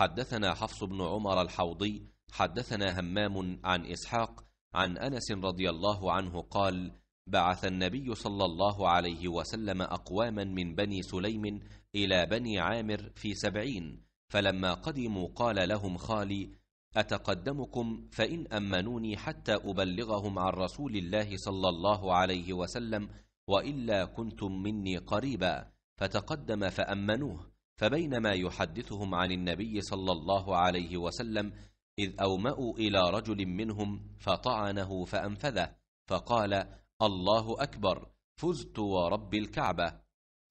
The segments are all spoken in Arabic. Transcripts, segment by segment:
حدثنا حفص بن عمر الحوضي حدثنا همام عن إسحاق عن أنس رضي الله عنه قال بعث النبي صلى الله عليه وسلم أقواما من بني سليم إلى بني عامر في سبعين فلما قدموا قال لهم خالي أتقدمكم فإن أمنوني حتى أبلغهم عن رسول الله صلى الله عليه وسلم وإلا كنتم مني قريبا فتقدم فأمنوه فبينما يحدثهم عن النبي صلى الله عليه وسلم إذ أومأوا إلى رجل منهم فطعنه فأنفذه فقال الله أكبر فزت ورب الكعبة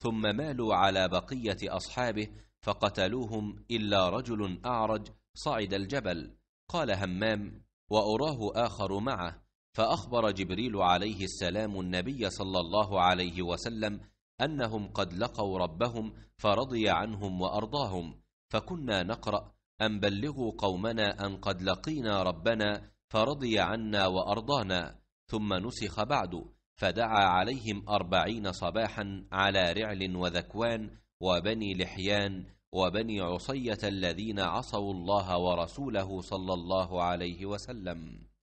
ثم مالوا على بقية أصحابه فقتلوهم إلا رجل أعرج صعد الجبل قال همام وأراه آخر معه فأخبر جبريل عليه السلام النبي صلى الله عليه وسلم انهم قد لقوا ربهم فرضي عنهم وارضاهم فكنا نقرا ان بلغوا قومنا ان قد لقينا ربنا فرضي عنا وارضانا ثم نسخ بعد فدعا عليهم اربعين صباحا على رعل وذكوان وبني لحيان وبني عصيه الذين عصوا الله ورسوله صلى الله عليه وسلم